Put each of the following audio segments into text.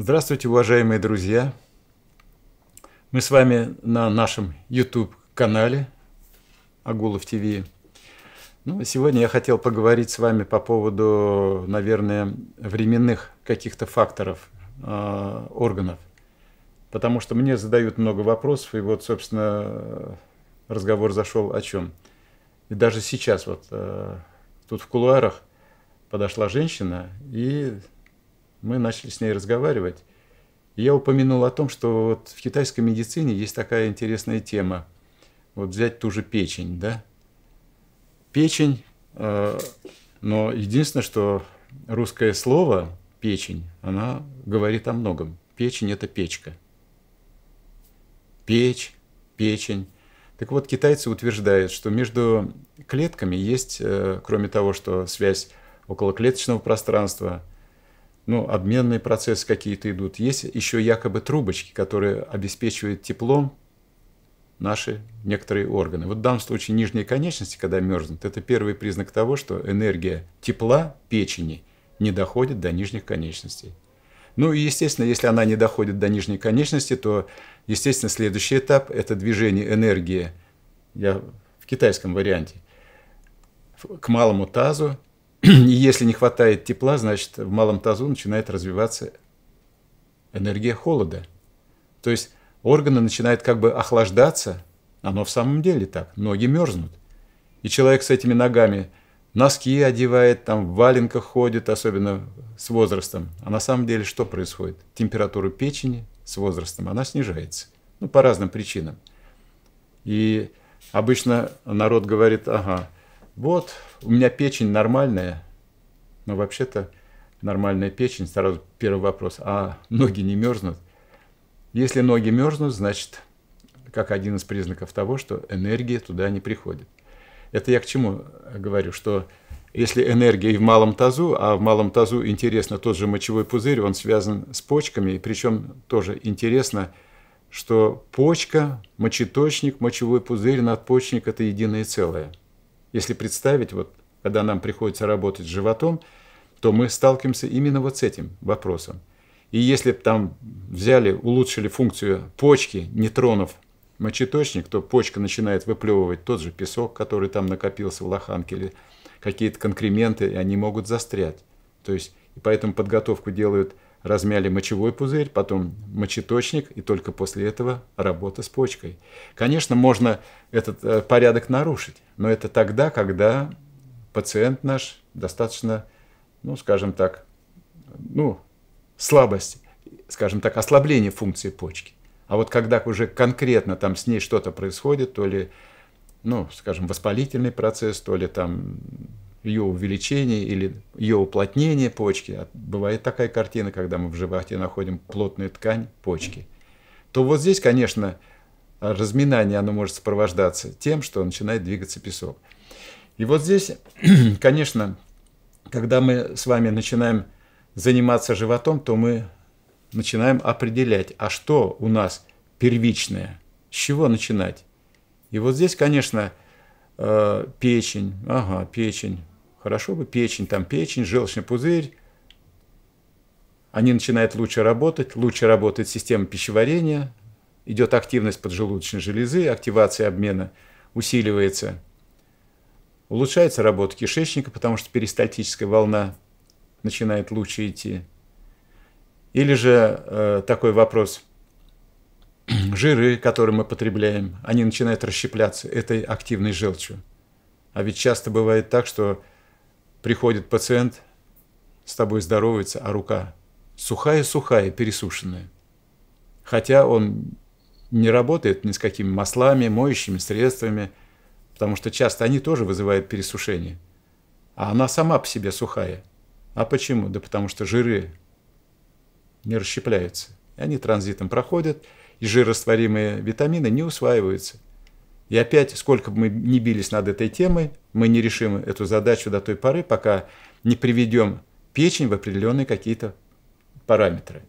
Здравствуйте, уважаемые друзья! Мы с вами на нашем YouTube-канале Агулов ТВ. Ну, сегодня я хотел поговорить с вами по поводу, наверное, временных каких-то факторов э, органов. Потому что мне задают много вопросов, и вот, собственно, разговор зашел о чем. И даже сейчас вот э, тут в кулуарах подошла женщина и мы начали с ней разговаривать. И я упомянул о том, что вот в китайской медицине есть такая интересная тема. Вот взять ту же печень, да? Печень, э, но единственное, что русское слово «печень», она говорит о многом. Печень – это печка. Печь, печень. Так вот, китайцы утверждают, что между клетками есть, э, кроме того, что связь околоклеточного пространства – ну, обменные процессы какие-то идут. Есть еще якобы трубочки, которые обеспечивают теплом наши некоторые органы. Вот в данном случае нижние конечности, когда мерзнут, это первый признак того, что энергия тепла печени не доходит до нижних конечностей. Ну и, естественно, если она не доходит до нижней конечности, то, естественно, следующий этап – это движение энергии, я в китайском варианте, к малому тазу и если не хватает тепла, значит, в малом тазу начинает развиваться энергия холода. То есть органы начинают как бы охлаждаться, оно в самом деле так, ноги мерзнут. И человек с этими ногами носки одевает, там в валенках ходит, особенно с возрастом. А на самом деле что происходит? Температура печени с возрастом, она снижается. Ну, по разным причинам. И обычно народ говорит, ага, вот, у меня печень нормальная, но «Ну, вообще-то нормальная печень, сразу первый вопрос, а ноги не мерзнут? Если ноги мерзнут, значит, как один из признаков того, что энергия туда не приходит. Это я к чему говорю, что если энергия и в малом тазу, а в малом тазу интересно тот же мочевой пузырь, он связан с почками, и причем тоже интересно, что почка, мочеточник, мочевой пузырь, надпочечник – это единое целое – если представить, вот, когда нам приходится работать с животом, то мы сталкиваемся именно вот с этим вопросом. И если бы там взяли, улучшили функцию почки, не тронув мочеточник, то почка начинает выплевывать тот же песок, который там накопился в лоханке, или какие-то конкременты, и они могут застрять. То есть, и поэтому подготовку делают – размяли мочевой пузырь, потом мочеточник, и только после этого работа с почкой. Конечно, можно этот э, порядок нарушить, но это тогда, когда пациент наш достаточно, ну, скажем так, ну, слабость, скажем так, ослабление функции почки. А вот когда уже конкретно там с ней что-то происходит, то ли, ну, скажем, воспалительный процесс, то ли там ее увеличение или ее уплотнение почки, а бывает такая картина, когда мы в животе находим плотную ткань почки, то вот здесь, конечно, разминание, оно может сопровождаться тем, что начинает двигаться песок. И вот здесь, конечно, когда мы с вами начинаем заниматься животом, то мы начинаем определять, а что у нас первичное, с чего начинать. И вот здесь, конечно, э, печень, ага, печень, хорошо бы печень, там печень, желчный пузырь, они начинают лучше работать, лучше работает система пищеварения, идет активность поджелудочной железы, активация обмена усиливается, улучшается работа кишечника, потому что перистальтическая волна начинает лучше идти. Или же э, такой вопрос, жиры, которые мы потребляем, они начинают расщепляться этой активной желчью. А ведь часто бывает так, что приходит пациент, с тобой здоровается, а рука сухая-сухая, пересушенная. Хотя он не работает ни с какими маслами, моющими средствами, потому что часто они тоже вызывают пересушение. А она сама по себе сухая. А почему? Да потому что жиры не расщепляются. И они транзитом проходят – и жирорастворимые витамины не усваиваются. И опять, сколько бы мы ни бились над этой темой, мы не решим эту задачу до той поры, пока не приведем печень в определенные какие-то параметры.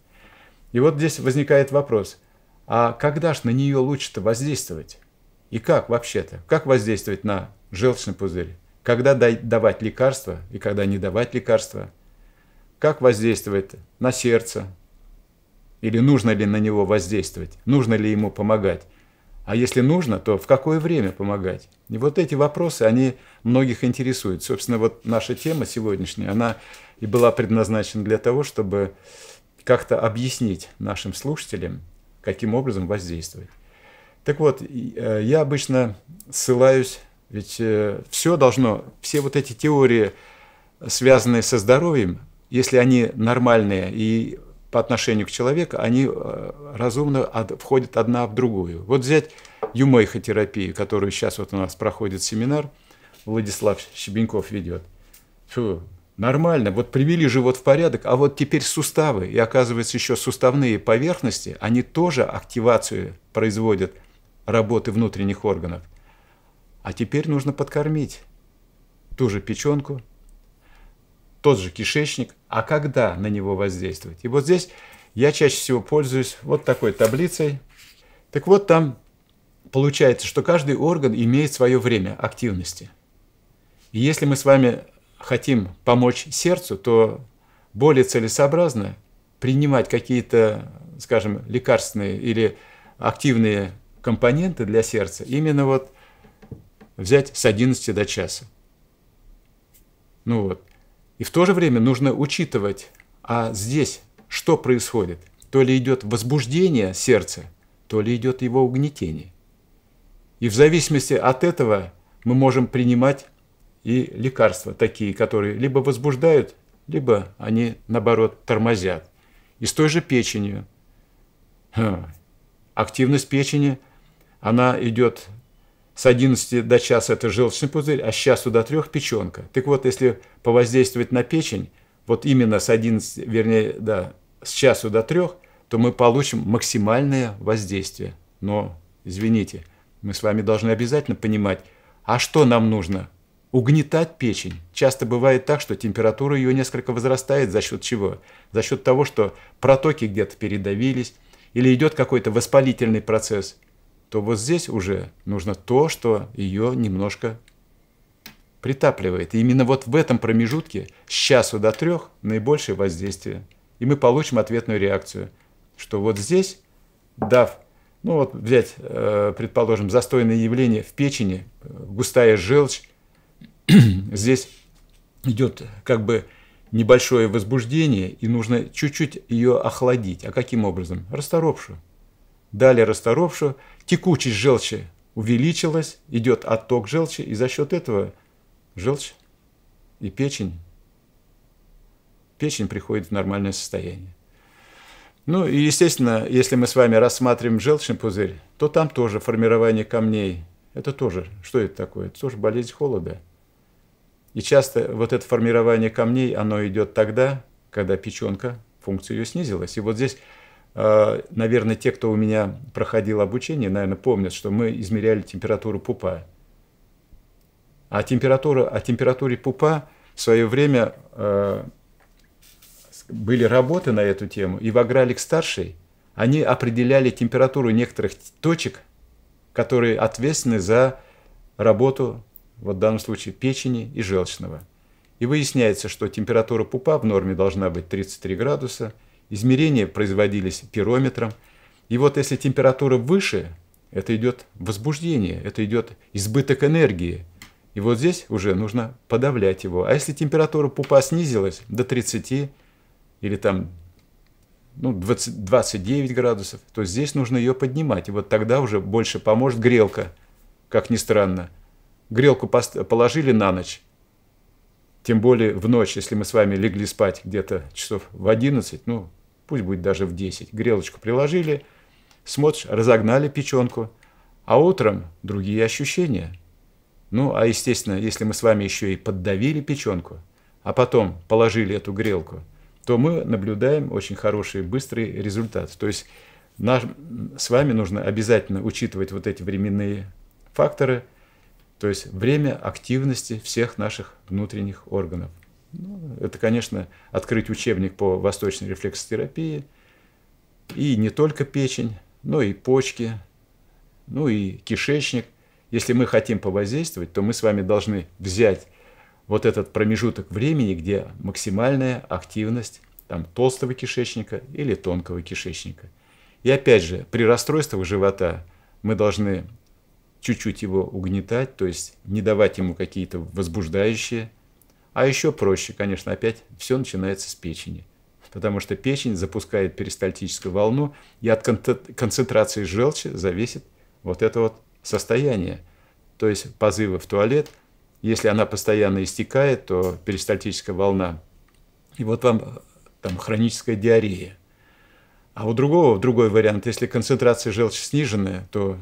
И вот здесь возникает вопрос, а когда же на нее лучше-то воздействовать? И как вообще-то? Как воздействовать на желчный пузырь? Когда давать лекарства и когда не давать лекарства? Как воздействовать на сердце, или нужно ли на него воздействовать? Нужно ли ему помогать? А если нужно, то в какое время помогать? И вот эти вопросы, они многих интересуют. Собственно, вот наша тема сегодняшняя, она и была предназначена для того, чтобы как-то объяснить нашим слушателям, каким образом воздействовать. Так вот, э, я обычно ссылаюсь, ведь э, все должно, все вот эти теории, связанные со здоровьем, если они нормальные и по отношению к человеку, они э, разумно входят одна в другую. Вот взять юмейхотерапию, которую сейчас вот у нас проходит семинар, Владислав Щебеньков ведет. Фу, нормально, вот привели живот в порядок, а вот теперь суставы, и оказывается еще суставные поверхности, они тоже активацию производят работы внутренних органов. А теперь нужно подкормить ту же печенку, тот же кишечник, а когда на него воздействовать. И вот здесь я чаще всего пользуюсь вот такой таблицей. Так вот, там получается, что каждый орган имеет свое время активности. И если мы с вами хотим помочь сердцу, то более целесообразно принимать какие-то, скажем, лекарственные или активные компоненты для сердца, именно вот взять с 11 до часа. Ну вот, и в то же время нужно учитывать, а здесь что происходит? То ли идет возбуждение сердца, то ли идет его угнетение. И в зависимости от этого мы можем принимать и лекарства такие, которые либо возбуждают, либо они, наоборот, тормозят. И с той же печенью. Активность печени, она идет с 11 до часа это желчный пузырь, а с часу до 3 печенка. Так вот, если повоздействовать на печень, вот именно с 11, вернее, да, с часу до 3, то мы получим максимальное воздействие. Но, извините, мы с вами должны обязательно понимать, а что нам нужно? Угнетать печень. Часто бывает так, что температура ее несколько возрастает за счет чего? За счет того, что протоки где-то передавились, или идет какой-то воспалительный процесс – то вот здесь уже нужно то, что ее немножко притапливает. И именно вот в этом промежутке с часу до трех наибольшее воздействие. И мы получим ответную реакцию, что вот здесь, дав, ну вот взять, э, предположим, застойное явление в печени, э, густая желчь, здесь идет как бы небольшое возбуждение, и нужно чуть-чуть ее охладить. А каким образом? Расторопшую. Далее расторопшую, текучесть желчи увеличилась, идет отток желчи, и за счет этого желчь и печень, печень приходит в нормальное состояние. Ну и, естественно, если мы с вами рассматриваем желчный пузырь, то там тоже формирование камней. Это тоже, что это такое? Это тоже болезнь холода. И часто вот это формирование камней, оно идет тогда, когда печенка, функция ее снизилась. И вот здесь Э, наверное, те, кто у меня проходил обучение, наверное, помнят, что мы измеряли температуру пупа. А температура, о температуре пупа в свое время э, были работы на эту тему, и Вагралик старший, они определяли температуру некоторых точек, которые ответственны за работу, вот в данном случае, печени и желчного. И выясняется, что температура пупа в норме должна быть 33 градуса – Измерения производились пирометром. И вот если температура выше, это идет возбуждение, это идет избыток энергии. И вот здесь уже нужно подавлять его. А если температура пупа снизилась до 30 или там ну, 20, 29 градусов, то здесь нужно ее поднимать. И вот тогда уже больше поможет грелка, как ни странно. Грелку положили на ночь, тем более в ночь, если мы с вами легли спать где-то часов в 11, ну, пусть будет даже в 10. Грелочку приложили, смотришь, разогнали печенку, а утром другие ощущения. Ну, а естественно, если мы с вами еще и поддавили печенку, а потом положили эту грелку, то мы наблюдаем очень хороший быстрый результат. То есть нам с вами нужно обязательно учитывать вот эти временные факторы, то есть время активности всех наших внутренних органов. Ну, это, конечно, открыть учебник по восточной рефлексотерапии, и не только печень, но и почки, ну и кишечник. Если мы хотим повоздействовать, то мы с вами должны взять вот этот промежуток времени, где максимальная активность там, толстого кишечника или тонкого кишечника. И опять же, при расстройствах живота мы должны чуть-чуть его угнетать, то есть не давать ему какие-то возбуждающие а еще проще, конечно, опять все начинается с печени. Потому что печень запускает перистальтическую волну, и от концентрации желчи зависит вот это вот состояние. То есть позывы в туалет, если она постоянно истекает, то перистальтическая волна. И вот вам там хроническая диарея. А у другого, другой вариант, если концентрация желчи сниженная, то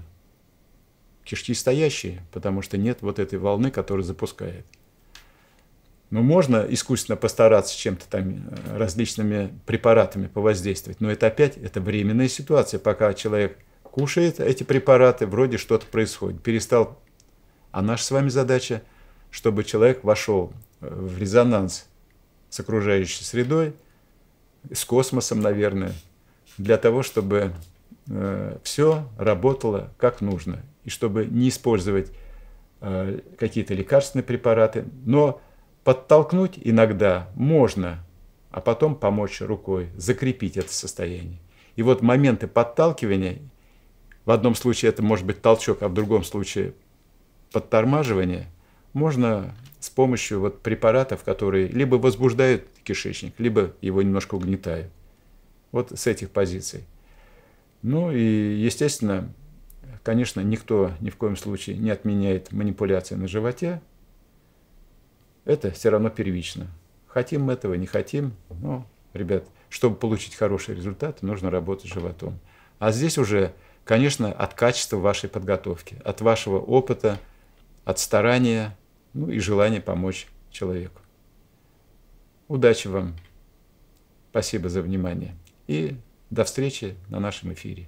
кишки стоящие, потому что нет вот этой волны, которая запускает. Ну, можно искусственно постараться чем-то там э, различными препаратами повоздействовать, но это опять это временная ситуация, пока человек кушает эти препараты, вроде что-то происходит, перестал. А наша с вами задача, чтобы человек вошел э, в резонанс с окружающей средой, с космосом, наверное, для того, чтобы э, все работало как нужно, и чтобы не использовать э, какие-то лекарственные препараты, но Подтолкнуть иногда можно, а потом помочь рукой, закрепить это состояние. И вот моменты подталкивания, в одном случае это может быть толчок, а в другом случае подтормаживание, можно с помощью вот препаратов, которые либо возбуждают кишечник, либо его немножко угнетают. Вот с этих позиций. Ну и, естественно, конечно, никто ни в коем случае не отменяет манипуляции на животе, это все равно первично. Хотим мы этого, не хотим, но, ну, ребят, чтобы получить хороший результат, нужно работать животом. А здесь уже, конечно, от качества вашей подготовки, от вашего опыта, от старания, ну и желания помочь человеку. Удачи вам! Спасибо за внимание. И до встречи на нашем эфире.